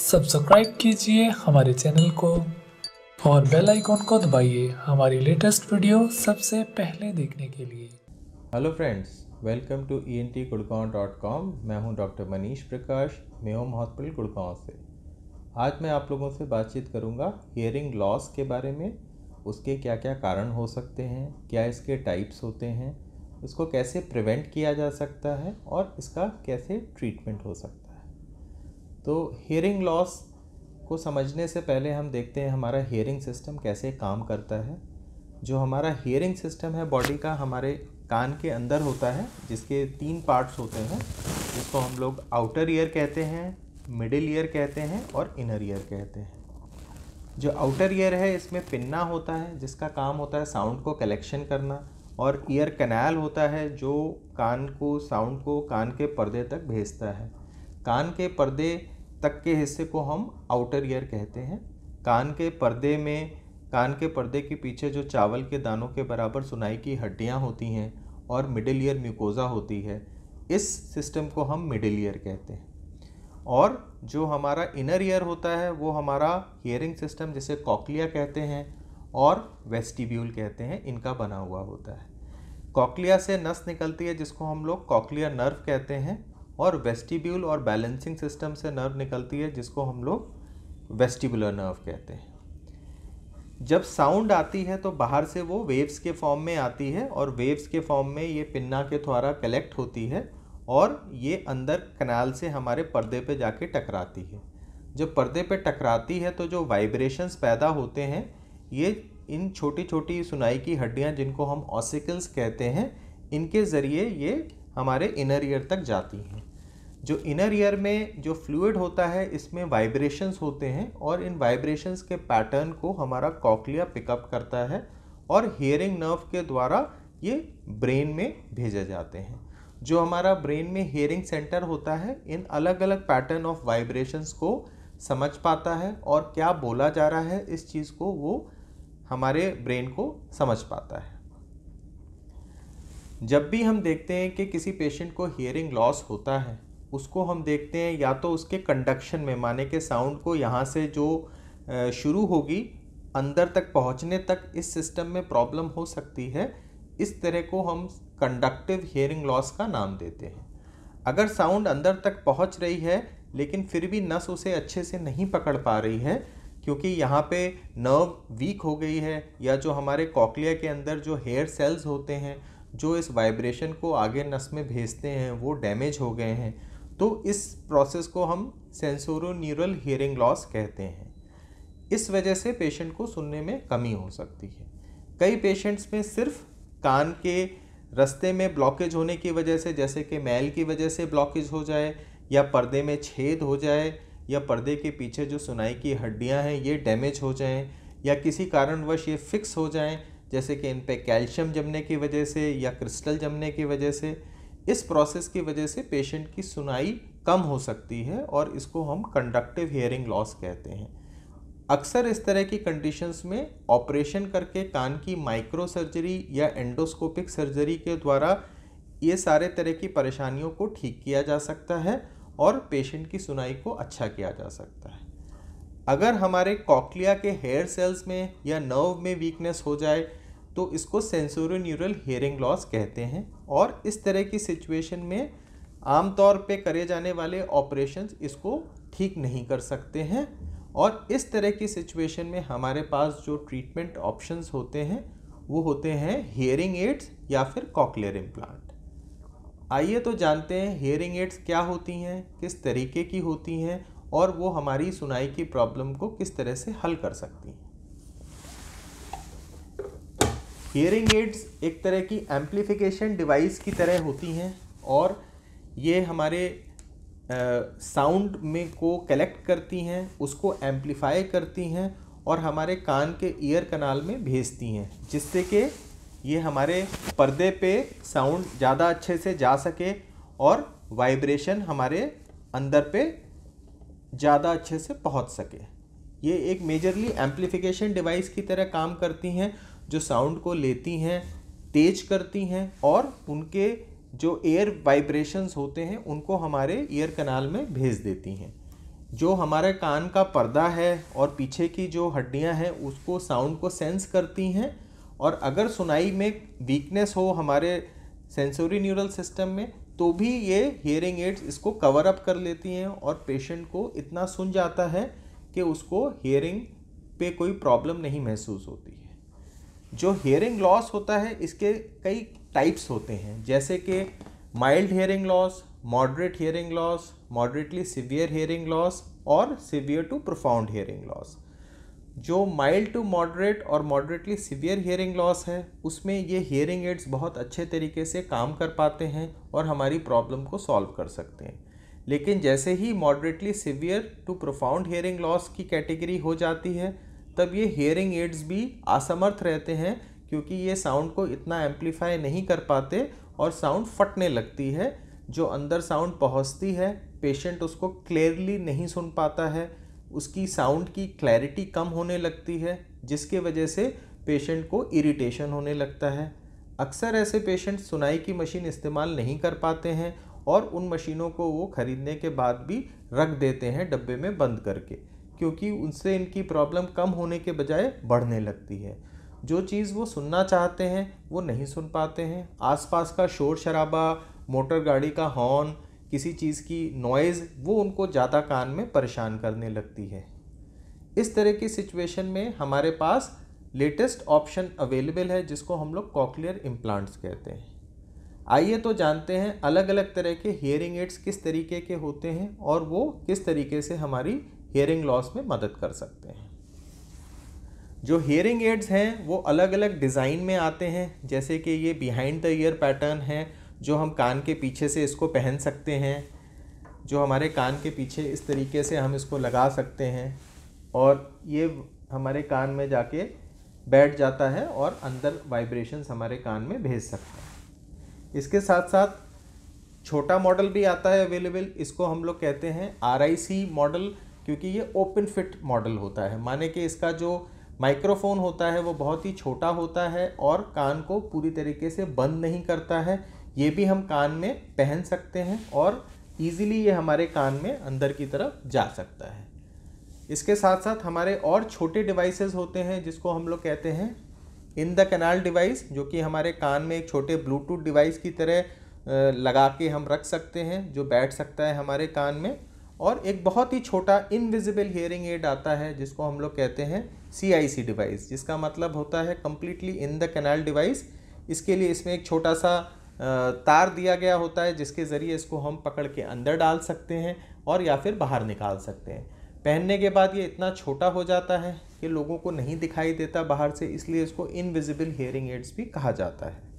subscribe कीजिए हमारे channel को और बेल आइकॉन को दबाइए हमारी लेटेस्ट वीडियो सबसे पहले देखने के लिए hello friends welcome to E N T Gurgaon dot com मैं हूं डॉक्टर मनीष प्रकाश मेहोम हॉस्पिटल गुड़गांव से आज मैं आप लोगों से बातचीत करूंगा हियरिंग लॉस के बारे में उसके क्या क्या कारण हो सकते हैं क्या इसके टाइप्स होते हैं इसको कैसे प्रिवेंट किया जा सकता है और इसका कैसे ट्रीटमेंट हो सकता है तो हियरिंग लॉस को समझने से पहले हम देखते हैं हमारा हियरिंग सिस्टम कैसे काम करता है जो हमारा हियरिंग सिस्टम है बॉडी का हमारे कान के अंदर होता है जिसके तीन पार्ट्स होते हैं जिसको हम लोग आउटर ईयर कहते हैं मिडिल ईयर कहते हैं और इनर ईयर कहते हैं जो आउटर ईयर है इसमें पिन्ना होता है जिसका काम होता है साउंड को कलेक्शन करना और ईयर कैनाल होता है जो कान को साउंड को कान के पर्दे तक भेजता है कान के पर्दे तक के हिस्से को हम आउटर ईयर कहते हैं कान के पर्दे में कान के पर्दे के पीछे जो चावल के दानों के बराबर सुनाई की हड्डियाँ होती हैं और मिडिल ईयर म्यूकोज़ा होती है इस सिस्टम को हम मिडिल ईयर कहते हैं और जो हमारा इनर ईयर होता है वो हमारा हियरिंग सिस्टम जिसे कॉकलिया कहते हैं और वेस्टिब्यूल कहते हैं इनका बना हुआ होता है कॉकलिया से नस निकलती है जिसको हम लोग कॉकलिया नर्व कहते हैं और वेस्टिब्यूल और बैलेंसिंग सिस्टम से नर्व निकलती है जिसको हम लोग वेस्टिबुलर नर्व कहते हैं जब साउंड आती है तो बाहर से वो वेव्स के फॉर्म में आती है और वेव्स के फॉर्म में ये पिन्ना के द्वारा कलेक्ट होती है और ये अंदर कनाल से हमारे पर्दे पे जाके टकराती है जब पर्दे पे टकराती है तो जो वाइब्रेशंस पैदा होते हैं ये इन छोटी छोटी सुनाई की हड्डियाँ जिनको हम ऑसिकल्स कहते हैं इनके ज़रिए ये हमारे इनर ईयर तक जाती हैं जो इनर ईयर में जो फ्लूड होता है इसमें वाइब्रेशंस होते हैं और इन वाइब्रेशंस के पैटर्न को हमारा कॉकलिया पिकअप करता है और हियरिंग नर्व के द्वारा ये ब्रेन में भेजे जाते हैं जो हमारा ब्रेन में हियरिंग सेंटर होता है इन अलग अलग पैटर्न ऑफ वाइब्रेशंस को समझ पाता है और क्या बोला जा रहा है इस चीज़ को वो हमारे ब्रेन को समझ पाता है जब भी हम देखते हैं कि किसी पेशेंट को हियरिंग लॉस होता है उसको हम देखते हैं या तो उसके कंडक्शन में माने के साउंड को यहाँ से जो शुरू होगी अंदर तक पहुँचने तक इस सिस्टम में प्रॉब्लम हो सकती है इस तरह को हम कंडक्टिव हियरिंग लॉस का नाम देते हैं अगर साउंड अंदर तक पहुँच रही है लेकिन फिर भी नस उसे अच्छे से नहीं पकड़ पा रही है क्योंकि यहाँ पे नर्व वीक हो गई है या जो हमारे कॉकलिया के अंदर जो हेयर सेल्स होते हैं जो इस वाइब्रेशन को आगे नस में भेजते हैं वो डैमेज हो गए हैं तो इस प्रोसेस को हम सेंसोरो न्यूरल हियरिंग लॉस कहते हैं इस वजह से पेशेंट को सुनने में कमी हो सकती है कई पेशेंट्स में सिर्फ कान के रस्ते में ब्लॉकेज होने की वजह से जैसे कि मैल की वजह से ब्लॉकेज हो जाए या पर्दे में छेद हो जाए या पर्दे के पीछे जो सुनाई की हड्डियां हैं ये डैमेज हो जाएं या किसी कारणवश ये फिक्स हो जाएं जैसे कि इन पर कैल्शियम जमने की वजह से या क्रिस्टल जमने की वजह से इस प्रोसेस की वजह से पेशेंट की सुनाई कम हो सकती है और इसको हम कंडक्टिव हेयरिंग लॉस कहते हैं अक्सर इस तरह की कंडीशंस में ऑपरेशन करके कान की माइक्रो सर्जरी या एंडोस्कोपिक सर्जरी के द्वारा ये सारे तरह की परेशानियों को ठीक किया जा सकता है और पेशेंट की सुनाई को अच्छा किया जा सकता है अगर हमारे कॉकलिया के हेयर सेल्स में या नर्व में वीकनेस हो जाए तो इसको सेंसोरो न्यूरल हेयरिंग लॉस कहते हैं और इस तरह की सिचुएशन में आमतौर पे करे जाने वाले ऑपरेशन इसको ठीक नहीं कर सकते हैं और इस तरह की सिचुएशन में हमारे पास जो ट्रीटमेंट ऑप्शंस होते हैं वो होते हैं हेयरिंग एड्स या फिर कॉकलियर इम्प्लांट आइए तो जानते हैं हेयरिंग एड्स क्या होती हैं किस तरीके की होती हैं और वो हमारी सुनाई की प्रॉब्लम को किस तरह से हल कर सकती हैं हियरिंग एड्स एक तरह की एम्पलीफिकेशन डिवाइस की तरह होती हैं और ये हमारे साउंड में को कलेक्ट करती हैं उसको एम्पलीफाई करती हैं और हमारे कान के ईयर कनाल में भेजती हैं जिससे कि ये हमारे पर्दे पे साउंड ज़्यादा अच्छे से जा सके और वाइब्रेशन हमारे अंदर पे ज़्यादा अच्छे से पहुंच सके ये एक मेजरली एम्पलीफिकेशन डिवाइस की तरह काम करती हैं जो साउंड को लेती हैं तेज करती हैं और उनके जो एयर वाइब्रेशंस होते हैं उनको हमारे ईयर कनाल में भेज देती हैं जो हमारे कान का पर्दा है और पीछे की जो हड्डियां हैं उसको साउंड को सेंस करती हैं और अगर सुनाई में वीकनेस हो हमारे सेंसोरी न्यूरल सिस्टम में तो भी ये हियरिंग एड्स इसको कवर अप कर लेती हैं और पेशेंट को इतना सुन जाता है कि उसको हियरिंग पे कोई प्रॉब्लम नहीं महसूस होती जो हेयरिंग लॉस होता है इसके कई टाइप्स होते हैं जैसे कि mild hearing loss moderate hearing loss moderately severe hearing loss और severe to profound hearing loss जो माइल्ड टू मॉडरेट और मॉडरेटली सिवियर हेयरिंग लॉस है उसमें ये हेयरिंग एड्स बहुत अच्छे तरीके से काम कर पाते हैं और हमारी प्रॉब्लम को सॉल्व कर सकते हैं लेकिन जैसे ही moderately severe to profound hearing loss की कैटेगरी हो जाती है तब ये हेयरिंग एड्स भी असमर्थ रहते हैं क्योंकि ये साउंड को इतना एम्पलीफाई नहीं कर पाते और साउंड फटने लगती है जो अंदर साउंड पहुंचती है पेशेंट उसको क्लियरली नहीं सुन पाता है उसकी साउंड की क्लैरिटी कम होने लगती है जिसके वजह से पेशेंट को इरिटेशन होने लगता है अक्सर ऐसे पेशेंट सुनाई की मशीन इस्तेमाल नहीं कर पाते हैं और उन मशीनों को वो ख़रीदने के बाद भी रख देते हैं डब्बे में बंद करके क्योंकि उनसे इनकी प्रॉब्लम कम होने के बजाय बढ़ने लगती है जो चीज़ वो सुनना चाहते हैं वो नहीं सुन पाते हैं आसपास का शोर शराबा मोटर गाड़ी का हॉर्न किसी चीज़ की नॉइज़ वो उनको ज़्यादा कान में परेशान करने लगती है इस तरह की सिचुएशन में हमारे पास लेटेस्ट ऑप्शन अवेलेबल है जिसको हम लोग कॉकलियर इम्प्लांट्स कहते हैं आइए तो जानते हैं अलग अलग तरह के हियरिंग एड्स किस तरीके के होते हैं और वो किस तरीके से हमारी हेयरिंग लॉस में मदद कर सकते हैं जो हेयरिंग एड्स हैं वो अलग अलग डिज़ाइन में आते हैं जैसे कि ये बिहाइंड द ईयर पैटर्न है जो हम कान के पीछे से इसको पहन सकते हैं जो हमारे कान के पीछे इस तरीके से हम इसको लगा सकते हैं और ये हमारे कान में जाके बैठ जाता है और अंदर वाइब्रेशंस हमारे कान में भेज सकते हैं इसके साथ साथ छोटा मॉडल भी आता है अवेलेबल इसको हम लोग कहते हैं आर मॉडल क्योंकि ये ओपन फिट मॉडल होता है माने कि इसका जो माइक्रोफोन होता है वो बहुत ही छोटा होता है और कान को पूरी तरीके से बंद नहीं करता है ये भी हम कान में पहन सकते हैं और ईज़िली ये हमारे कान में अंदर की तरफ जा सकता है इसके साथ साथ हमारे और छोटे डिवाइसेस होते हैं जिसको हम लोग कहते हैं इन द कनाल डिवाइस जो कि हमारे कान में एक छोटे ब्लूटूथ डिवाइस की तरह लगा के हम रख सकते हैं जो बैठ सकता है हमारे कान में और एक बहुत ही छोटा इनविजिबल हेयरिंग एड आता है जिसको हम लोग कहते हैं सी डिवाइस जिसका मतलब होता है completely in the canal device इसके लिए इसमें एक छोटा सा तार दिया गया होता है जिसके ज़रिए इसको हम पकड़ के अंदर डाल सकते हैं और या फिर बाहर निकाल सकते हैं पहनने के बाद ये इतना छोटा हो जाता है कि लोगों को नहीं दिखाई देता बाहर से इसलिए इसको इनविजिबल हेयरिंग एड्स भी कहा जाता है